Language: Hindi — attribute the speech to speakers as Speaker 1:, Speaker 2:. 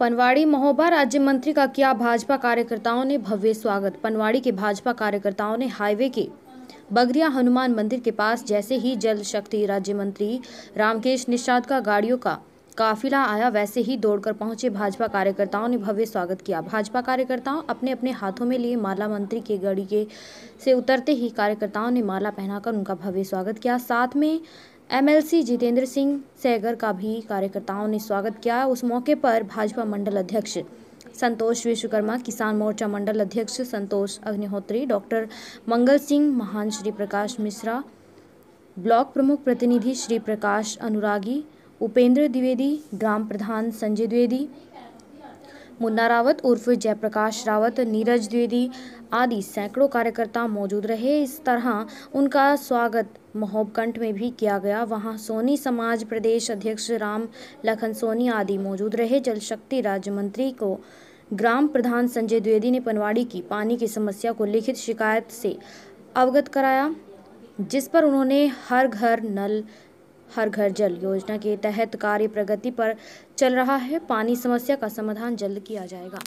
Speaker 1: पनवाड़ी महोबा राज्य मंत्री का किया भाजपा कार्यकर्ताओं ने भव्य स्वागत पनवाड़ी के भाजपा कार्यकर्ताओं ने हाईवे के बगरिया हनुमान मंदिर के पास जैसे ही जल शक्ति राज्य मंत्री रामकेश निषाद का गाड़ियों का काफिला आया वैसे ही दौड़कर पहुंचे भाजपा कार्यकर्ताओं ने भव्य स्वागत किया भाजपा कार्यकर्ताओं अपने अपने हाथों में लिए माला मंत्री के गड़ी के से उतरते ही कार्यकर्ताओं ने माला पहनाकर उनका भव्य स्वागत किया साथ में एमएलसी जितेंद्र सिंह सैगर का भी कार्यकर्ताओं ने स्वागत किया उस मौके पर भाजपा मंडल अध्यक्ष संतोष विश्वकर्मा किसान मोर्चा मंडल अध्यक्ष संतोष अग्निहोत्री डॉक्टर मंगल सिंह महान श्री प्रकाश मिश्रा ब्लॉक प्रमुख प्रतिनिधि श्री प्रकाश अनुरागी उपेंद्र द्विवेदी ग्राम प्रधान संजय द्विवेदी मुन्ना रावत उर्फ जयप्रकाश रावत नीरज द्विवेदी आदि सैकड़ों कार्यकर्ता मौजूद रहे इस तरह उनका स्वागत महोबकंठ में भी किया गया वहां सोनी समाज प्रदेश अध्यक्ष राम लखन सोनी आदि मौजूद रहे जल शक्ति राज्य मंत्री को ग्राम प्रधान संजय द्विवेदी ने पनवाड़ी की पानी की समस्या को लिखित शिकायत से अवगत कराया जिस पर उन्होंने हर घर नल हर घर जल योजना के तहत कार्य प्रगति पर चल रहा है पानी समस्या का समाधान जल्द किया जाएगा